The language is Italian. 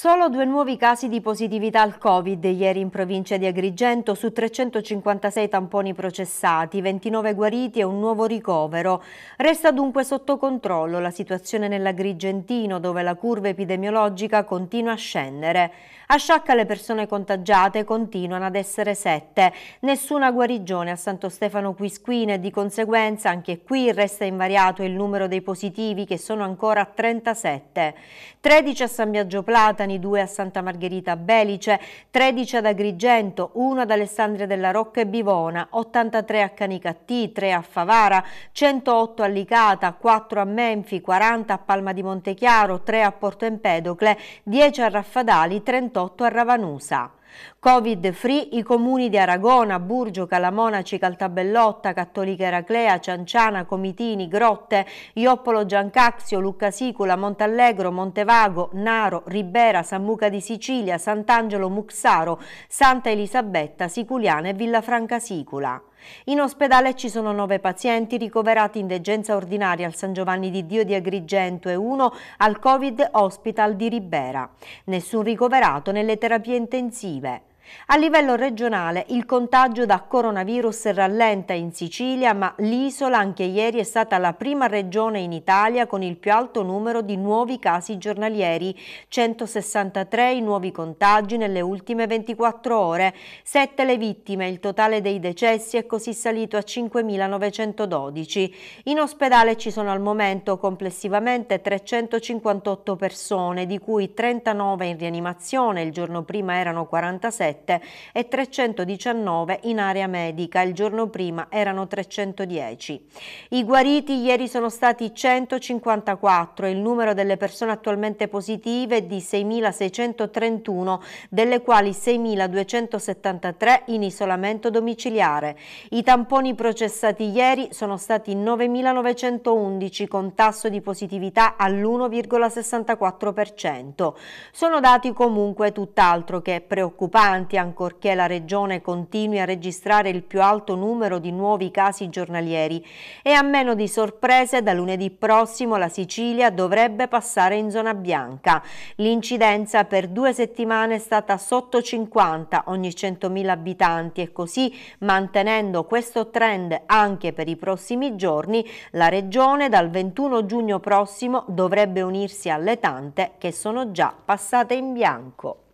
Solo due nuovi casi di positività al Covid ieri in provincia di Agrigento su 356 tamponi processati, 29 guariti e un nuovo ricovero. Resta dunque sotto controllo la situazione nell'Agrigentino dove la curva epidemiologica continua a scendere. A Sciacca le persone contagiate continuano ad essere sette, nessuna guarigione a Santo Stefano Quisquine e di conseguenza anche qui resta invariato il numero dei positivi che sono ancora 37. 13 a San Biagio Plata Trapani, 2 a Santa Margherita Belice, 13 ad Agrigento, 1 ad Alessandria della Rocca e Bivona, 83 a Canicattì, 3 a Favara, 108 a Licata, 4 a Menfi, 40 a Palma di Montechiaro, 3 a Porto Empedocle, 10 a Raffadali, 38 a Ravanusa. Covid free i comuni di Aragona, Burgio, Calamonaci, Caltabellotta, Cattolica Eraclea, Cianciana, Comitini, Grotte, Ioppolo Giancaxio, Lucca Sicula, Montallegro, Montevago, Naro, Ribera, San Muca di Sicilia, Sant'Angelo Muxaro, Santa Elisabetta, Siculiana e Villafranca Sicula. In ospedale ci sono nove pazienti ricoverati in degenza ordinaria al San Giovanni di Dio di Agrigento e uno al Covid Hospital di Ribera. Nessun ricoverato nelle terapie intensive. A livello regionale il contagio da coronavirus rallenta in Sicilia, ma l'isola anche ieri è stata la prima regione in Italia con il più alto numero di nuovi casi giornalieri, 163 i nuovi contagi nelle ultime 24 ore, 7 le vittime, il totale dei decessi è così salito a 5.912. In ospedale ci sono al momento complessivamente 358 persone, di cui 39 in rianimazione, il giorno prima erano 47 37 e 319 in area medica, il giorno prima erano 310. I guariti ieri sono stati 154 e il numero delle persone attualmente positive è di 6.631, delle quali 6.273 in isolamento domiciliare. I tamponi processati ieri sono stati 9.911 con tasso di positività all'1,64%. Sono dati comunque tutt'altro che preoccupanti importanti ancorché la regione continui a registrare il più alto numero di nuovi casi giornalieri e a meno di sorprese da lunedì prossimo la Sicilia dovrebbe passare in zona bianca. L'incidenza per due settimane è stata sotto 50 ogni 100.000 abitanti e così mantenendo questo trend anche per i prossimi giorni la regione dal 21 giugno prossimo dovrebbe unirsi alle tante che sono già passate in bianco.